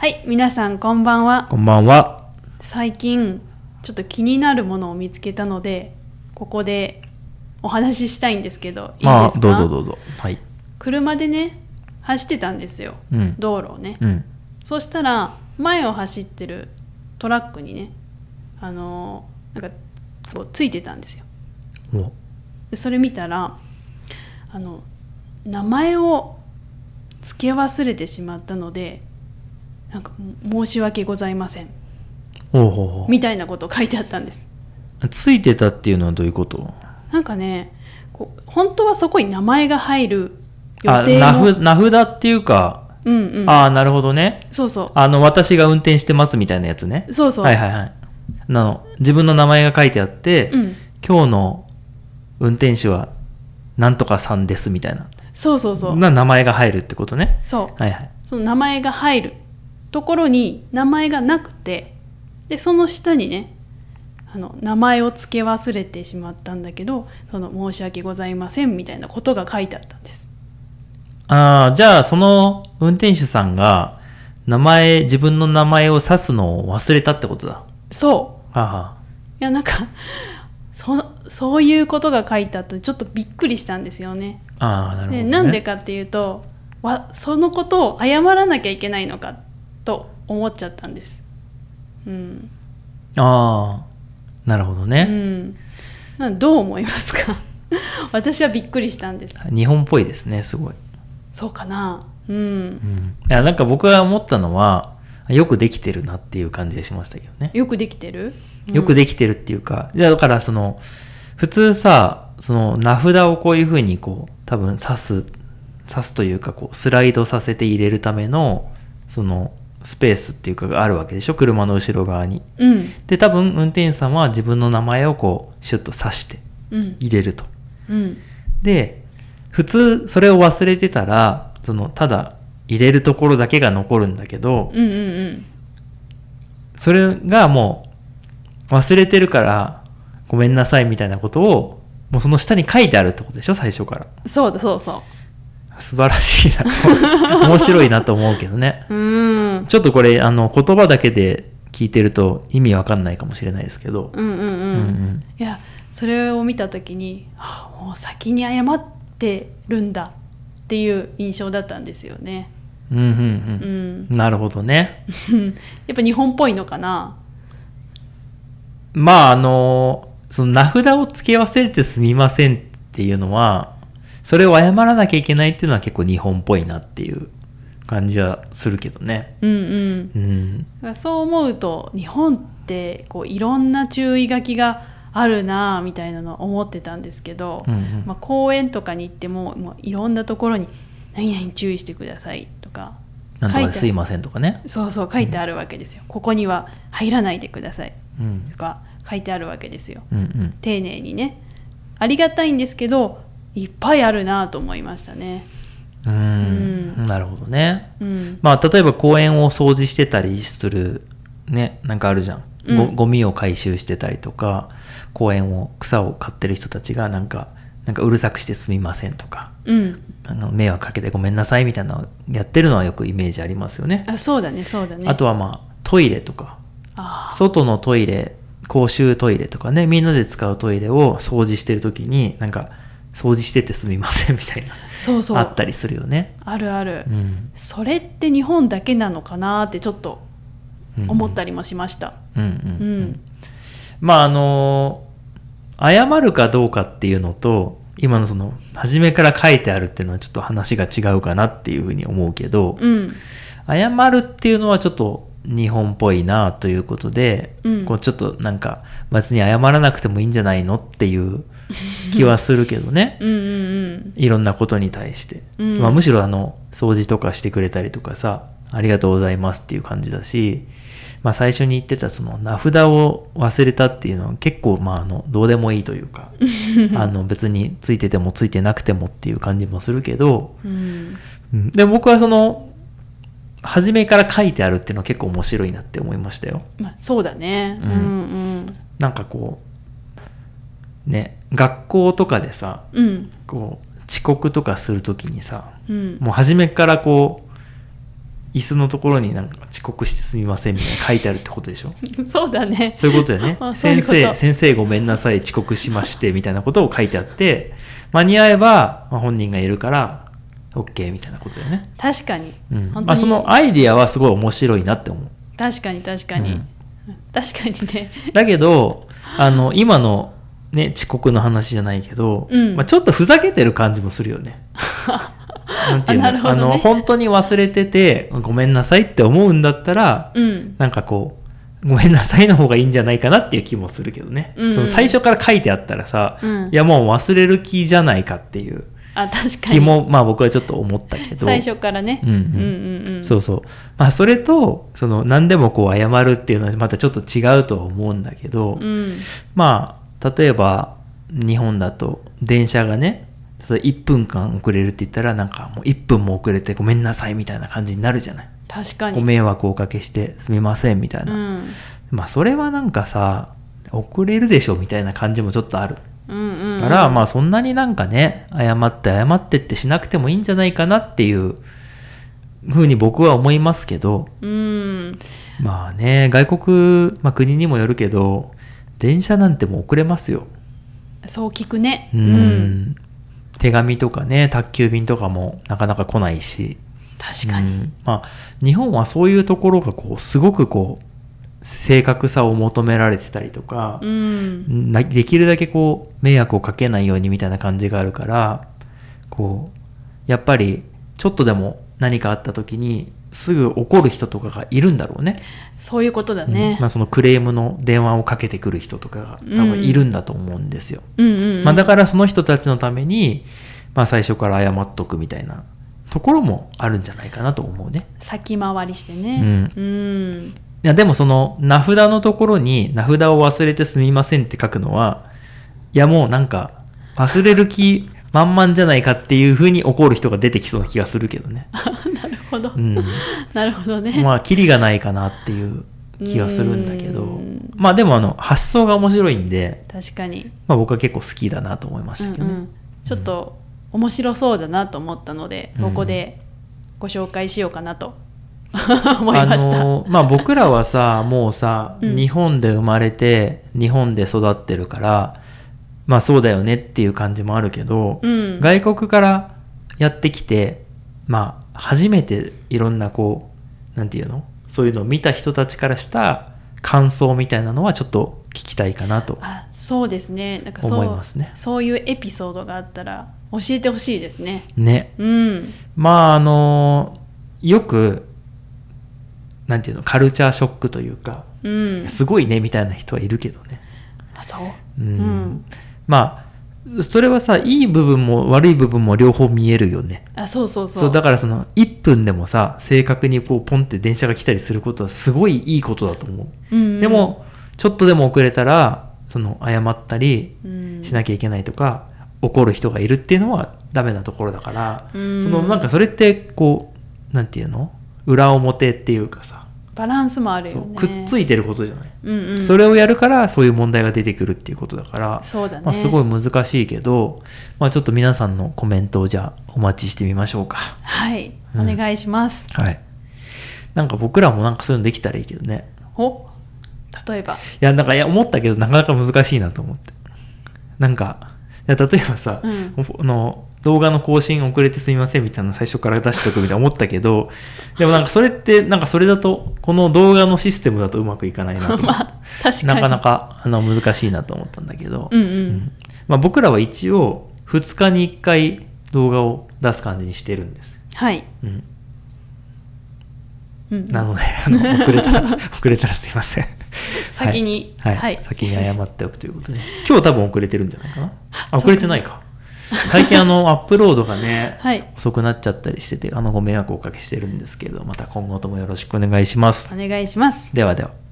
はい皆さんこんばんはこんばんは最近ちょっと気になるものを見つけたのでここでお話ししたいんですけどいいあですかどうぞどうぞはい車でね走ってたんですよ、うん道路をね、うんそしたら前を走ってるトラックにねあのーなんかこうついてたんですよおでそれ見たらあの名前を付け忘れてしまったのでなんか申し訳ございませんみたいなこと書いてあったんですついてたっていうのはどういうことなんかねこう本当はそこに名前が入る予定の名札っていうかうんうん、ああなるほどねそうそうあの私が運転してますみたいなやつねそうそうはいはいはいなの自分の名前が書いてあって、うん、今日の運転手はなんとかさんですみたいなそうそうそうな名前が入るってことねそうはいはいその名前が入るところに名前がなくてでその下にねあの名前を付け忘れてしまったんだけどその申し訳ございませんみたいなことが書いてあったんですああじゃあその運転手さんが名前自分の名前を指すのを忘れたってことだそうあいやなんかそそういうことが書いてあっちょっとびっくりしたんですよねああなるほど、ね、でなんでかっていうとわそのことを謝らなきゃいけないのかっと思っちゃったんです。うん、ああなるほどね。うん、どう思いますか 私はびっくりしたんです。日本っぽいですねすごい。そうかな。うん。うん、いやなんか僕が思ったのはよくできてるなっていう感じがしましたけどね。よくできてる、うん、よくできてるっていうかだからその普通さその名札をこういうふうにこう多分刺す刺すというかこうスライドさせて入れるためのそのスペースっていうかがあるわけでしょ車の後ろ側に、うん、で多分運転手さんは自分の名前をこうシュッと刺して入れると、うんうん、で普通それを忘れてたらそのただ入れるところだけが残るんだけど、うんうんうん、それがもう忘れてるからごめんなさいみたいなことをもうその下に書いてあるってことでしょ最初からそうだそうそう素晴らしいな面白いなと思うけどね うんちょっとこれあの言葉だけで聞いてると意味わかんないかもしれないですけど、うんうんうんいやそれを見た時に、はあもう先に謝ってるんだっていう印象だったんですよね。うんうんううんん、なるほどね やっぱ日本っぽいのかな。まああのその名札を付け忘れてすみませんっていうのはそれを謝らなきゃいけないっていうのは結構日本っぽいなっていう感じはするけどね。うんうん。うん、そう思うと日本ってこういろんな注意書きがあるなあみたいなの思ってたんですけど、ま公園とかに行ってももういろんなところに「何々注意してください」とか「なんとかすいません」とかねそうそう書いてあるわけですよ、うん、ここには入らないでください」とか書いてあるわけですよ、うんうん、丁寧にねありがたいんですけどいっぱいあるなと思いましたね。うん、なるほどね、うん、まあ例えば公園を掃除してたりするねなんかあるじゃん、うん、ゴミを回収してたりとか公園を草を刈ってる人たちがなんかなんかうるさくしてすみませんとか、うん、あの迷惑かけてごめんなさいみたいなのをやってるのはよくイメージありますよねあそうだねそうだねあとはまあトイレとか外のトイレ公衆トイレとかねみんなで使うトイレを掃除してる時になんか掃除しててすみませんみたいなそうそうあったりするよねあるある、うん、それって日本だけなのかなってちょっと思ったりもしましたまああの謝るかどうかっていうのと今のその初めから書いてあるっていうのはちょっと話が違うかなっていうふうに思うけど、うん、謝るっていうのはちょっと日本っぽいなということで、うん、こうちょっとなんか別に謝らなくてもいいんじゃないのっていう 気はするけどねうん、いろんなことに対して、うん、まあ、むしろあの掃除とかしてくれたりとかさありがとうございますっていう感じだし、まあ、最初に言ってたその名札を忘れたっていうのは結構まああのどうでもいいというか あの別についててもついてなくてもっていう感じもするけど、で僕はその初めから書いてあるっていうのは結構面白いなって思いましたよ。まあ、そうだね、うん、うんうんなんかこうね学校とかでさ、うん、こう遅刻とかする時にさ、うん、もう初めからこう椅子のところになんか遅刻してすみませんみたいな書いてあるってことでしょ そうだねそういうことだよね 先生先生ごめんなさい遅刻しましてみたいなことを書いてあって間に合えば、まあ、本人がいるから OK みたいなことだよね確かに,、うんまあ、そのアイディアはすごい面白いなって思う確かに確かに、うん、確かにねだけどあの今のね遅刻の話じゃないけど、うん、まあ、ちょっとふざけてる感じもするよね なんていうの、ね、あの本当に忘れててごめんなさいって思うんだったら、うん、なんかこうごめんなさいの方がいいんじゃないかなっていう気もするけどね、うんうん、その最初から書いてあったらさ、うん、いやもう忘れる気じゃないかっていうあ確かに気もまあ僕はちょっと思ったけど最初からね、うんうん、うんうんうんそうそうまあそれとその何でもこう謝るっていうのはまたちょっと違うとは思うんだけど、うん、まあ例えば日本だと電車がね例えば1分間遅れるって言ったらなんかもう1分も遅れてごめんなさいみたいな感じになるじゃない確かにご迷惑をおかけしてすみませんみたいな、うん、まあそれはなんかさ遅れるでしょみたいな感じもちょっとあるだから、まあそんなになんかね、謝って謝ってってしなくてもいいんじゃないかなっていうふうに僕は思いますけど、うん、まあね、外国、まあ国にもよるけど、電車なんてもう遅れますよ。そう聞くね。うん、うん、手紙とかね、宅急便とかもなかなか来ないし。確かに、うん、まあ日本はそういうところがこうすごくこう正確さを求められてたりとか、うん、できるだけこう迷惑をかけないようにみたいな感じがあるからこうやっぱりちょっとでも何かあった時にすぐ怒る人とかがいるんだろうねそういうことだね、うん、まあ、そのクレームの電話をかけてくる人とかが多分いるんだと思うんですよ、まだからその人たちのために、まあ、最初から謝っとくみたいなところもあるんじゃないかなと思うね先回りしてね、うん、うんいやでもその名札のところに名札を忘れてすみませんって書くのはいやもうなんか忘れる気満々じゃないかっていうふうに怒る人が出てきそうな気がするけどね なるほど、うん、なるほどねまあキリがないかなっていう気がするんだけどまあでもあの発想が面白いんで確かに、まあ、僕は結構好きだなと思いましたけどね、うんうん、ちょっと面白そうだなと思ったので、ここでご紹介しようかなと 思いました。あのまあ、僕らはさもうさ、日本で生まれて日本で育ってるからまあそうだよねっていう感じもあるけど、うん、外国からやってきてまあ初めていろんなこうなんていうのそういうのを見た人たちからした感想みたいなのはちょっと聞きたいかなとあそうですねなんかそう思いますねそういうエピソードがあったら教えてほしいですねね、うん、まああのよくなんていうのカルチャーショックというか、うん、すごいねみたいな人はいるけどね。あそう、うん、うん、まあそれはさいい部分も悪い部分も両方見えるよね。あそうそうそうだからその1分でもさ正確にこうポンって電車が来たりすることはすごいいいことだと思う。うんうん、でもちょっとでも遅れたらその謝ったりしなきゃいけないとか、うん、怒る人がいるっていうのはダメなところだから、うん、そのなんかそれってこうなんていうの裏表っていうかさバランスもあるよねくっついてることじゃない、うんうん、それをやるからそういう問題が出てくるっていうことだからそうだね、まあ、すごい難しいけど、まあ、ちょっと皆さんのコメントをじゃあお待ちしてみましょうかはい、うん、お願いしますはいなんか僕らもなんかそういうのできたらいいけどねお例えばいやなんかいや思ったけどなかなか難しいなと思ってなんかいや例えばさ、うん、の動画の更新遅れてすみませんみたいな最初から出しとくみたいな思ったけど、でもなんかそれって、なんかそれだと、この動画のシステムだとうまくいかないなと まあ、確かなかなかあの難しいなと思ったんだけど、うんうんうん、まあ、僕らは一応2日に1回動画を出す感じにしてるんです。はい、うんうん、なのであの遅れたら 遅れたらすいません先に、はい、はいはい、先に謝っておくということで今日多分遅れてるんじゃないかなあ遅れてないか 最近あの、アップロードがね、はい、遅くなっちゃったりしてて、あの、ご迷惑をおかけしてるんですけど、また今後ともよろしくお願いします。お願いします。ではでは。